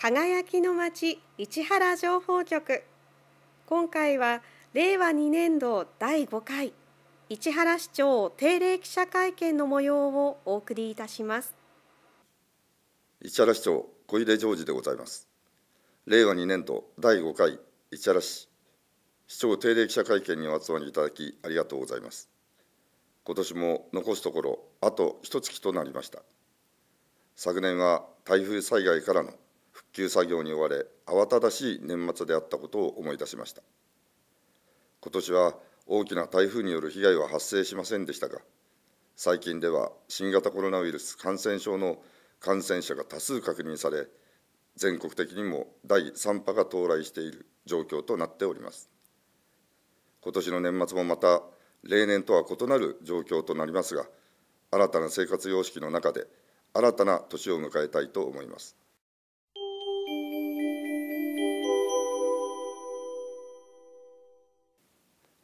輝きの町市原情報局今回は令和2年度第5回市原市長定例記者会見の模様をお送りいたします市原市長小出常時でございます令和2年度第5回市原市市長定例記者会見にお集まりいただきありがとうございます今年も残すところあと1月となりました昨年は台風災害からの旧作業に追われ慌ただしい年末であったことを思い出しました今年は大きな台風による被害は発生しませんでしたが最近では新型コロナウイルス感染症の感染者が多数確認され全国的にも第3波が到来している状況となっております今年の年末もまた例年とは異なる状況となりますが新たな生活様式の中で新たな年を迎えたいと思います。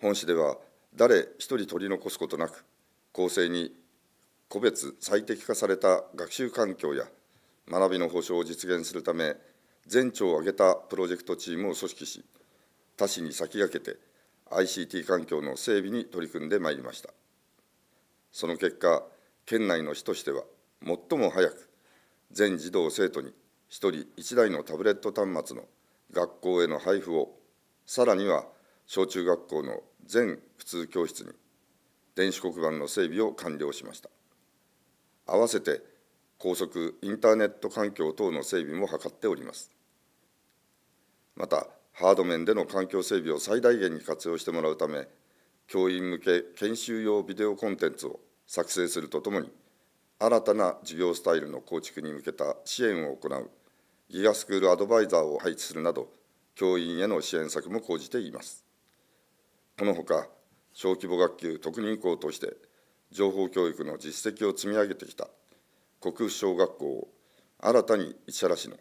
本市では誰一人取り残すことなく、公正に個別最適化された学習環境や学びの保障を実現するため、全庁を挙げたプロジェクトチームを組織し、他市に先駆けて ICT 環境の整備に取り組んでまいりました。その結果、県内の市としては、最も早く全児童生徒に1人1台のタブレット端末の学校への配布を、さらには小中学校の全普通教室に電子黒板の整備を完了しました合わせて高速インターネット環境等の整備も図っておりますまたハード面での環境整備を最大限に活用してもらうため教員向け研修用ビデオコンテンツを作成するとともに新たな授業スタイルの構築に向けた支援を行うギガスクールアドバイザーを配置するなど教員への支援策も講じていますこのほか、小規模学級特任校として、情報教育の実績を積み上げてきた国府小学校を新たに市原市の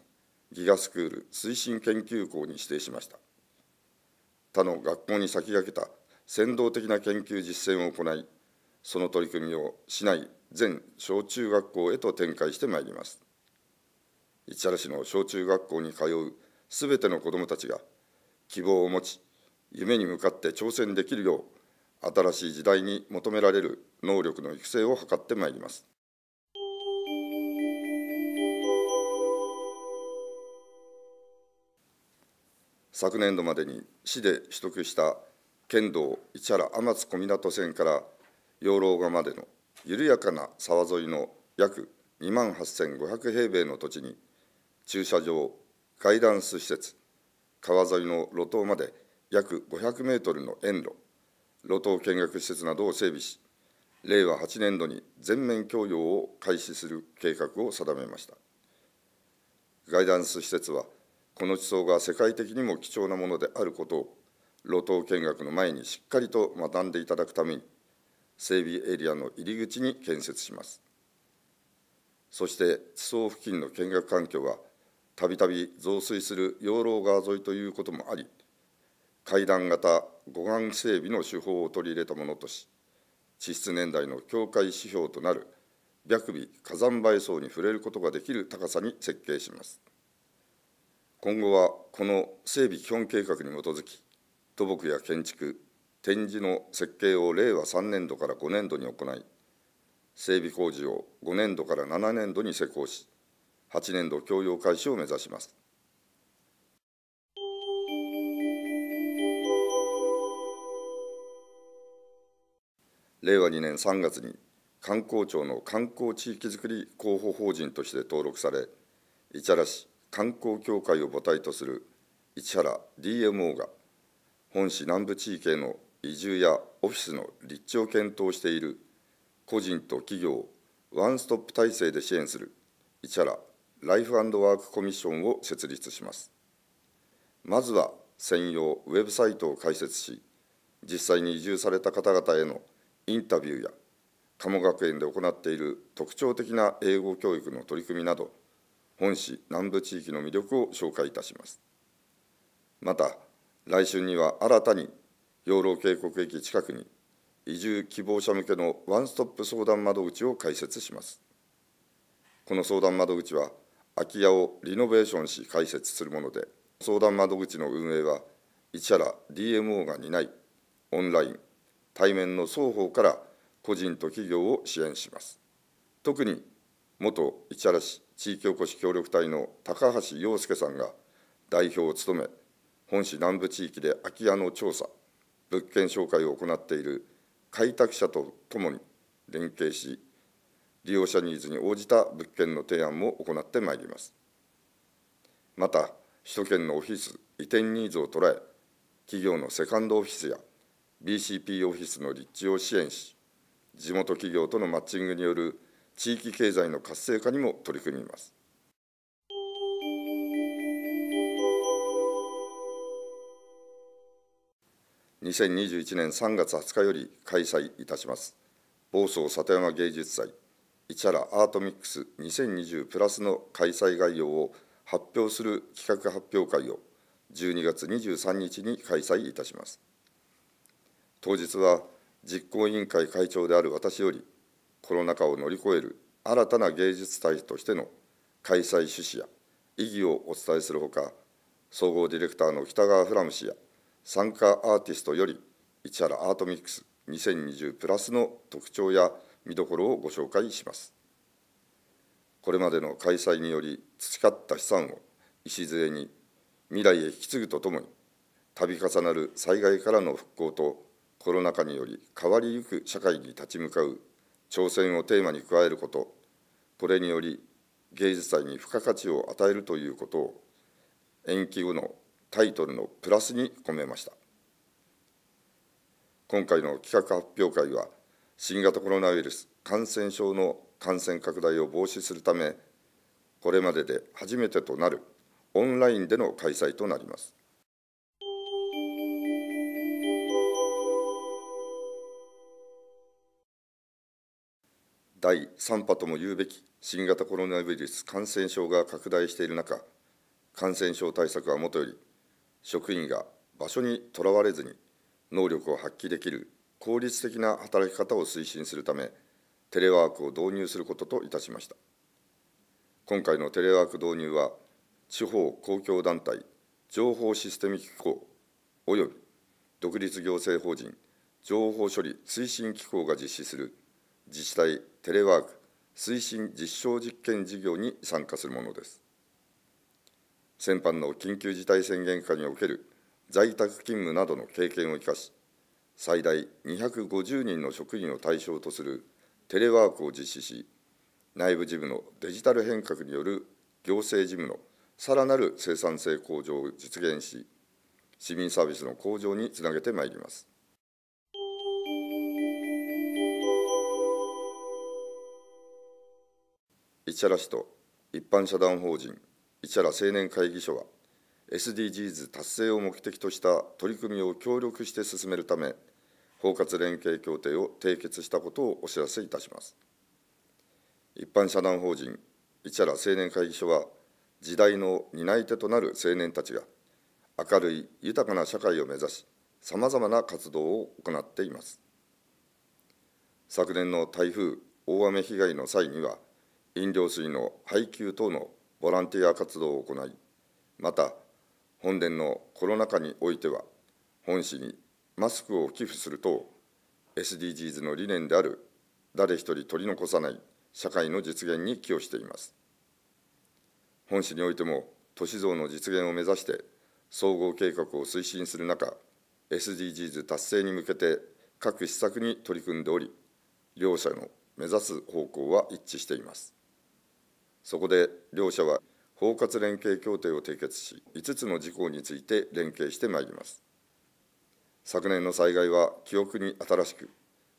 ギガスクール推進研究校に指定しました他の学校に先駆けた先導的な研究実践を行いその取り組みを市内全小中学校へと展開してまいります市原市の小中学校に通うすべての子どもたちが希望を持ち夢に向かって挑戦できるよう、新しい時代に求められる能力の育成を図ってまいります。昨年度までに市で取得した県道市原天津小湊線から養老川までの緩やかな沢沿いの約2万8500平米の土地に駐車場、ガイダンス施設、川沿いの路頭まで約500メートルの園路、路頭見学施設などを整備し、令和8年度に全面供与を開始する計画を定めました。ガイダンス施設は、この地層が世界的にも貴重なものであることを、路頭見学の前にしっかりと学んでいただくために、整備エリアの入り口に建設します。そして地層付近の見学環境は、たびたび増水する養老川沿いということもあり、階段型護岸整備の手法を取り入れたものとし、地質年代の境界指標となる白尾火山灰層に触れることができる高さに設計します。今後はこの整備基本計画に基づき、土木や建築、展示の設計を令和3年度から5年度に行い、整備工事を5年度から7年度に施行し、8年度供用開始を目指します。令和2年3月に観光庁の観光地域づくり広報法人として登録され市原市観光協会を母体とする市原 DMO が本市南部地域への移住やオフィスの立地を検討している個人と企業ワンストップ体制で支援する市原ライフワークコミッションを設立しますまずは専用ウェブサイトを開設し実際に移住された方々へのインタビューや鴨学園で行っている特徴的な英語教育の取り組みなど本市南部地域の魅力を紹介いたしますまた来春には新たに養老渓谷駅近くに移住希望者向けのワンストップ相談窓口を開設しますこの相談窓口は空き家をリノベーションし開設するもので相談窓口の運営は市原 DMO が担いオンライン対面の双方から個人と企業を支援します。特に元市原市地域おこし協力隊の高橋洋介さんが代表を務め、本市南部地域で空き家の調査、物件紹介を行っている開拓者とともに連携し、利用者ニーズに応じた物件の提案も行ってまいります。また、首都圏のオフィス移転ニーズを捉え、企業のセカンドオフィスや BCP オフィスの立地を支援し、地元企業とのマッチングによる地域経済の活性化にも取り組みます。2021年3月20日より開催いたします房総里山芸術祭市原アートミックス2020プラスの開催概要を発表する企画発表会を12月23日に開催いたします当日は実行委員会会長である私より、コロナ禍を乗り越える新たな芸術祭としての開催趣旨や意義をお伝えするほか、総合ディレクターの北川フラム氏や、参加アーティストより、市原アートミックス2020プラスの特徴や見どころをご紹介します。これまでの開催により培った資産を礎に未来へ引き継ぐとともに、度重なる災害からの復興とコロナ禍により変わりゆく社会に立ち向かう挑戦をテーマに加えることこれにより芸術祭に付加価値を与えるということを延期後のタイトルのプラスに込めました今回の企画発表会は新型コロナウイルス感染症の感染拡大を防止するためこれまでで初めてとなるオンラインでの開催となります第3波とも言うべき新型コロナウイルス感染症が拡大している中、感染症対策はもとより、職員が場所にとらわれずに能力を発揮できる効率的な働き方を推進するため、テレワークを導入することといたしました。今回のテレワーク導入は、地方公共団体情報システム機構および独立行政法人情報処理推進機構が実施する自治体、テレワーク、推進実証実験事業に参加するものです。先般の緊急事態宣言下における在宅勤務などの経験を生かし、最大250人の職員を対象とするテレワークを実施し、内部事務のデジタル変革による行政事務のさらなる生産性向上を実現し、市民サービスの向上につなげてまいります。市原市と一般社団法人市原青年会議所は SDGs 達成を目的とした取り組みを協力して進めるため包括連携協定を締結したことをお知らせいたします一般社団法人市原青年会議所は時代の担い手となる青年たちが明るい豊かな社会を目指しさまざまな活動を行っています昨年の台風大雨被害の際には飲料水の配給等のボランティア活動を行いまた本殿のコロナ禍においては本市にマスクを寄付する等 SDGs の理念である誰一人取り残さない社会の実現に寄与しています本市においても都市像の実現を目指して総合計画を推進する中 SDGs 達成に向けて各施策に取り組んでおり両者の目指す方向は一致していますそこで両者は包括連携協定を締結し、5つの事項について連携してまいります。昨年の災害は記憶に新しく、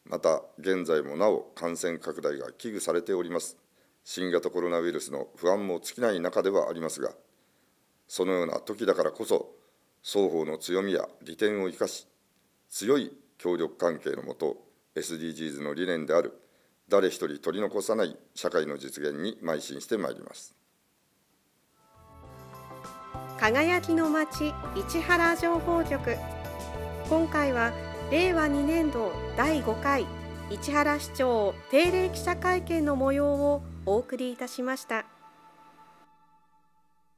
また現在もなお感染拡大が危惧されております。新型コロナウイルスの不安も尽きない中ではありますが、そのような時だからこそ、双方の強みや利点を生かし、強い協力関係のもと、SDGs の理念である誰一人取り残さない社会の実現に邁進してまいります輝きの街市原情報局今回は令和2年度第5回市原市長定例記者会見の模様をお送りいたしました。